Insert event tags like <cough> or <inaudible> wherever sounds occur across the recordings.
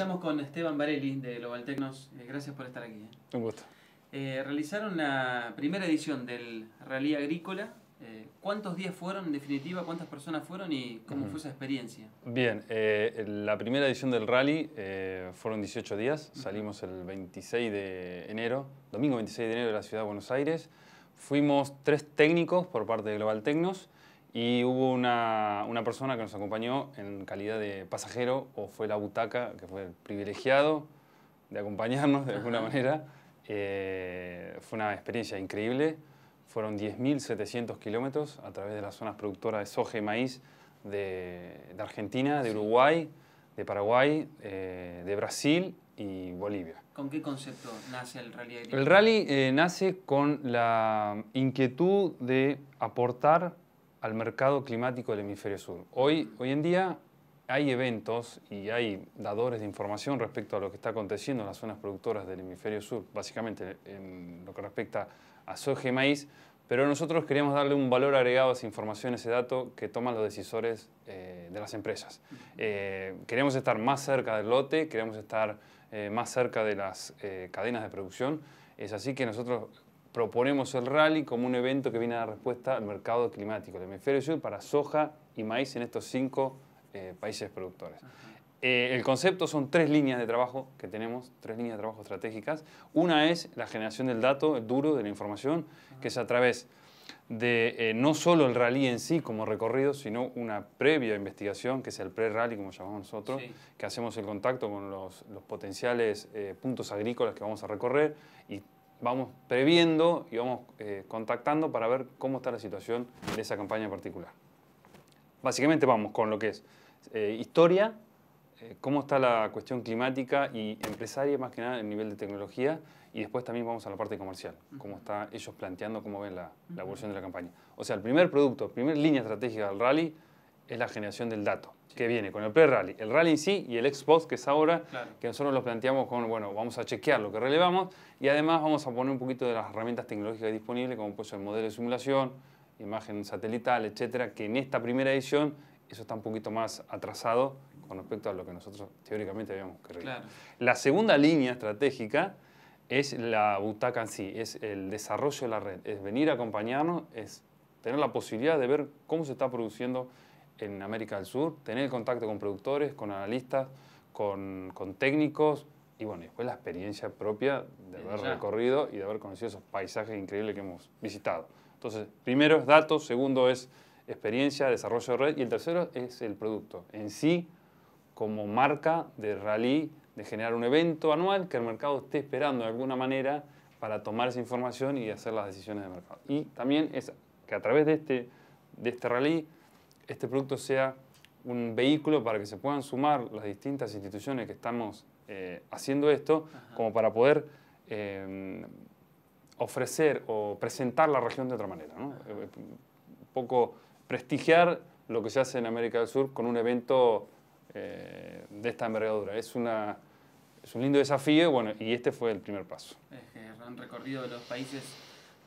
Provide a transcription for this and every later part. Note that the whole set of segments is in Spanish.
Estamos con Esteban Barelli de Global Tecnos. Eh, gracias por estar aquí. Eh. Un gusto. Eh, realizaron la primera edición del Rally Agrícola. ¿Cuántos días fueron en definitiva? ¿Cuántas personas fueron y cómo fue esa experiencia? Bien, la primera edición del rally fueron 18 días. Salimos el 26 de enero, domingo 26 de enero de la ciudad de Buenos Aires. Fuimos tres técnicos por parte de Global Tecnos y hubo una, una, persona que nos acompañó en calidad de pasajero, o fue la butaca, que fue el privilegiado de acompañarnos de alguna manera. Eh, fue una experiencia increíble. Fueron 10.700 kilómetros a través de las zonas productoras de soja y maíz de, Argentina, de Uruguay, de Paraguay, eh, de Brasil y Bolivia. ¿Con qué concepto nace el rally El rally eh, nace con la inquietud de aportar al mercado climático del hemisferio sur. Hoy, hoy en día hay eventos y hay dadores de información respecto a lo que está aconteciendo en las zonas productoras del hemisferio sur, básicamente en lo que respecta a soja y maíz, pero nosotros queremos darle un valor agregado a esa información, a ese dato que toman los decisores eh, de las empresas. Eh, queremos estar más cerca del lote, queremos estar eh, más cerca de las cadenas de producción. Es así que nosotros proponemos el rally como un evento que viene a dar respuesta al mercado climático del hemisferio sur para soja y maíz en estos cinco eh, países productores. Eh, el concepto son tres líneas de trabajo que tenemos, tres líneas de trabajo estratégicas. Una es la generación del dato, duro, de la información, que es a través de eh, no solo el rally en sí como recorrido, sino una previa investigación, que es el pre-rally, como llamamos nosotros, que hacemos el contacto con los, potenciales puntos agrícolas que vamos a recorrer y vamos previendo y vamos eh, contactando para ver cómo está la situación de esa campaña en particular. Básicamente vamos con lo que es eh, historia, eh, cómo está la cuestión climática y empresaria, más que nada el nivel de tecnología, y después también vamos a la parte comercial, cómo están ellos planteando, cómo ven la, la evolución de la campaña. O sea, el primer producto, primer línea estratégica del rally es la generación del dato, que viene con el pre-rally, el rally en sí y el Xbox, que es ahora, que nosotros lo planteamos con, bueno, vamos a chequear lo que relevamos y además vamos a poner un poquito de las herramientas tecnológicas disponibles, como pues el modelo de simulación, imagen satelital, etcétera, que en esta primera edición eso está un poquito más atrasado con respecto a lo que nosotros teóricamente habíamos querido. La segunda línea estratégica es la butaca en sí, es el desarrollo de la red, es venir a acompañarnos, es tener la posibilidad de ver cómo se está produciendo en América del Sur, tener contacto con productores, con analistas, con, con técnicos, y bueno, después la experiencia propia de haber recorrido y de haber conocido esos paisajes increíbles que hemos visitado. Entonces, primero es datos, segundo es experiencia, desarrollo de red, y el tercero es el producto en sí como marca de rally, de generar un evento anual que el mercado esté esperando de alguna manera para tomar esa información y hacer las decisiones de mercado. Y también es que a través de este, de este rally este producto sea un vehículo para que se puedan sumar las distintas instituciones que estamos eh, haciendo esto, como para poder eh, ofrecer o presentar la región de otra manera. Eh, un poco prestigiar lo que se hace en América del Sur con un evento de esta envergadura. Es, una, es un lindo desafío y, bueno, y este fue el primer paso. Es que han recorrido los países,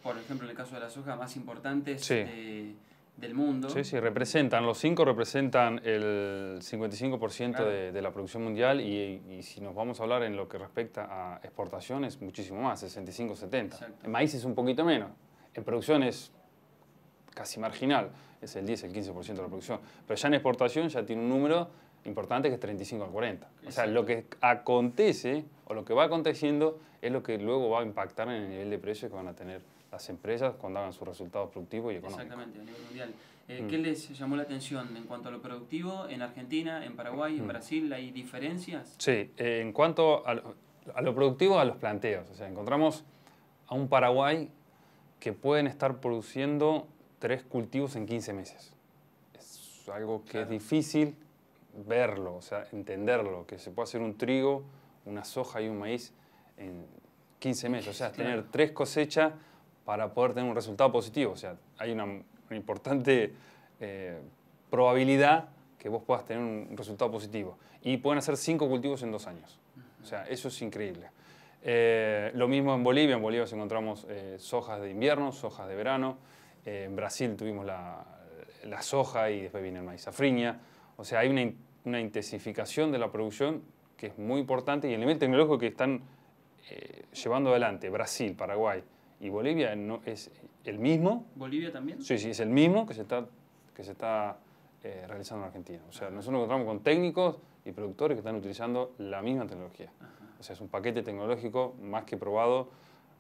por ejemplo, en el caso de la soja, más importantes. Sí mundo. Sí, sí, representan, los cinco representan el 55% de, la producción mundial y, si nos vamos a hablar en lo que respecta a exportaciones, muchísimo más, 65-70. En maíz es un poquito menos, en producción es casi marginal, es el 10, el 15% de la producción, pero ya en exportación ya tiene un número importante que es 35 al 40. O sea, lo que acontece o lo que va aconteciendo es lo que luego va a impactar en el nivel de precios que van a tener las empresas cuando hagan sus resultados productivos y económicos. Exactamente, a nivel mundial. Eh, mm. ¿Qué les llamó la atención en cuanto a lo productivo en Argentina, en Paraguay, en mm. Brasil? ¿Hay diferencias? Sí, eh, en cuanto a lo, productivo, a los planteos. O sea, encontramos a un Paraguay que pueden estar produciendo tres cultivos en 15 meses. Es algo que es difícil verlo, o sea, entenderlo, que se puede hacer un trigo, una soja y un maíz en 15 meses. O sea, tener tres cosechas para poder tener un resultado positivo. O sea, hay una, importante eh, probabilidad que vos puedas tener un resultado positivo. Y pueden hacer cinco cultivos en dos años. O sea, eso es increíble. Eh, lo mismo en Bolivia. En Bolivia encontramos eh, sojas de invierno, sojas de verano. en Brasil tuvimos la, soja y después viene el maíz afriña. O sea, hay una, una intensificación de la producción que es muy importante y el nivel tecnológico que están llevando adelante Brasil, Paraguay, y Bolivia no, es el mismo. ¿Bolivia también? Sí, sí, es el mismo que se está, que se está eh, realizando en Argentina. O sea, nosotros nos encontramos con técnicos y productores que están utilizando la misma tecnología. O sea, es un paquete tecnológico más que probado,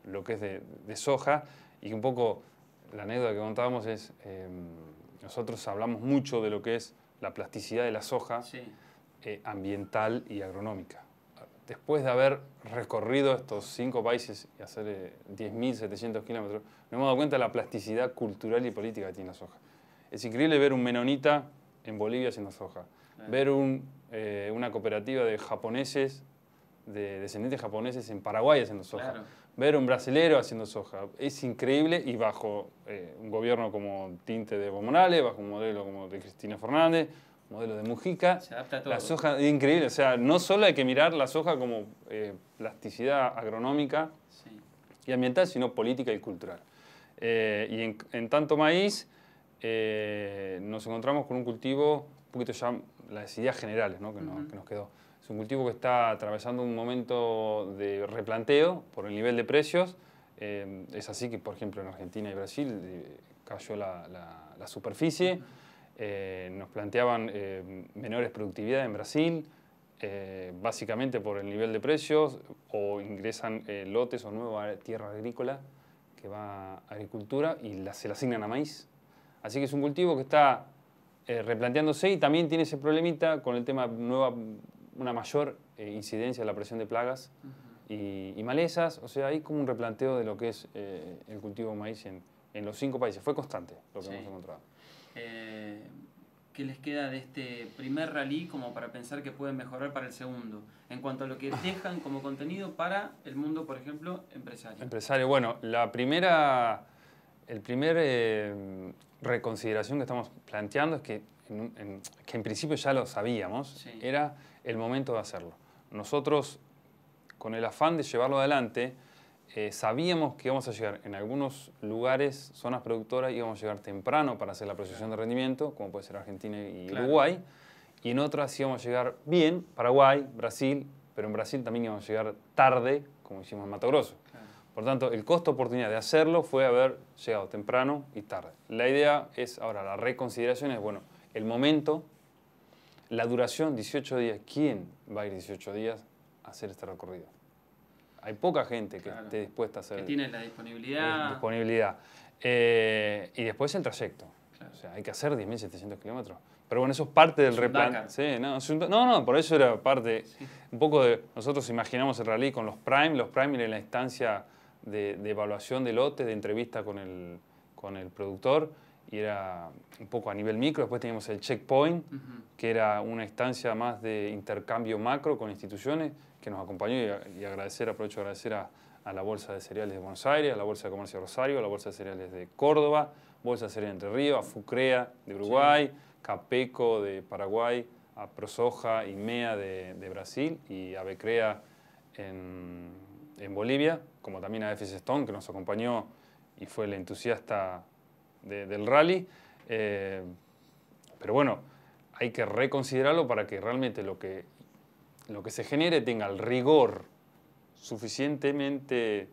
lo que es de, soja, y un poco la anécdota que contábamos es, em, nosotros hablamos mucho de lo que es la plasticidad de la soja eh, ambiental y agronómica después de haber recorrido estos cinco países y hacer 10.700 eh, kilómetros, nos hemos dado cuenta de la plasticidad cultural y política que tiene la soja. Es increíble ver un menonita en Bolivia haciendo soja, ver eh, una cooperativa de japoneses, de descendientes japoneses en Paraguay haciendo soja, ver un brasilero haciendo soja. Es increíble y bajo eh, un gobierno como tinte de Evo bajo un modelo como de Cristina Fernández, modelo de Mujica. La soja es increíble, o sea, no solo hay que mirar la soja como eh, plasticidad agronómica y ambiental, sino política y cultural. Eh, y en, tanto maíz, eh, nos encontramos con un cultivo, un poquito ya las ideas generales ¿no? Que, nos quedó. Es un cultivo que está atravesando un momento de replanteo por el nivel de precios. es así que, por ejemplo, en Argentina y Brasil cayó la, superficie. Eh, nos planteaban eh, menores productividad en Brasil, eh, básicamente por el nivel de precios, o ingresan lotes o nueva tierra agrícola que va a agricultura y la, se la asignan a maíz. Así que es un cultivo que está replanteándose y también tiene ese problemita con el tema nueva, una mayor incidencia de la presión de plagas y, malezas. O sea, hay como un replanteo de lo que es el cultivo de maíz en, en los cinco países. Fue constante lo que hemos encontrado. Eh, ¿Qué les queda de este primer rally como para pensar que pueden mejorar para el segundo? En cuanto a lo que <laughs> dejan como contenido para el mundo, por ejemplo, empresario. Empresario, bueno, la primera, el primer eh, reconsideración que estamos planteando es que en, que en principio ya lo sabíamos, era el momento de hacerlo. Nosotros, con el afán de llevarlo adelante, eh, sabíamos que íbamos a llegar en algunos lugares, zonas productoras, íbamos a llegar temprano para hacer la procesión de rendimiento, como puede ser Argentina y Uruguay, y en otras íbamos a llegar bien, Paraguay, Brasil, pero en Brasil también íbamos a llegar tarde, como hicimos en Mato Grosso. Por tanto, el costo oportunidad de hacerlo fue haber llegado temprano y tarde. La idea es ahora, la reconsideración es, bueno, el momento, la duración, 18 días, ¿quién va a ir 18 días a hacer este recorrido? Hay poca gente que esté dispuesta a hacer. Que tiene la disponibilidad. disponibilidad. Eh, y después el trayecto. sea, hay que hacer 10.700 kilómetros. Pero bueno, eso es parte del reparto. no, no, no, por eso era parte. Un poco de. Nosotros imaginamos el rally con los prime. Los prime en la instancia de, evaluación de lote, de entrevista con el, con el productor y era un poco a nivel micro. Después teníamos el checkpoint, que era una instancia más de intercambio macro con instituciones que nos acompañó y, agradecer, aprovecho de agradecer a, la Bolsa de Cereales de Buenos Aires, a la Bolsa de Comercio de Rosario, a la Bolsa de Cereales de Córdoba, Bolsa de Cereales de Entre Ríos, a Fucrea de Uruguay, Capeco de Paraguay, a Prosoja y MEA de, Brasil y a Becrea en, en Bolivia, como también a FS Stone, que nos acompañó y fue el entusiasta del rally. Eh, pero bueno, hay que reconsiderarlo para que realmente lo que, lo que se genere tenga el rigor suficientemente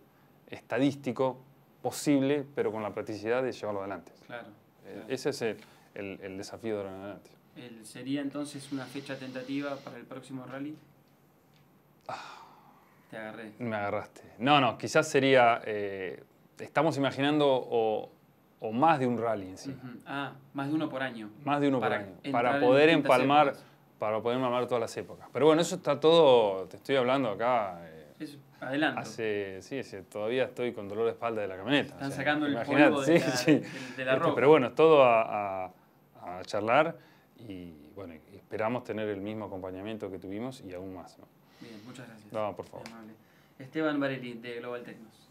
estadístico posible, pero con la practicidad de llevarlo adelante. Claro. Eh, ese es el, el, desafío de adelante. ¿Sería entonces una fecha tentativa para el próximo rally? Ah, Te agarré. Me agarraste. No, no, quizás sería... Eh, estamos imaginando o o más de un rally en sí. Ah, más de uno por año. Más de uno por año. Para poder empalmar, para poder mamar todas las épocas. Pero bueno, eso está todo, te estoy hablando acá. Eh, adelante, Hace, sí, todavía estoy con dolor de espalda de la camioneta. Están sacando el polvo de, la, sí. Este, pero bueno, es todo a, charlar y bueno, esperamos tener el mismo acompañamiento que tuvimos y aún más. ¿no? Bien, muchas gracias. No, por favor. Esteban Barelli de Global Technos.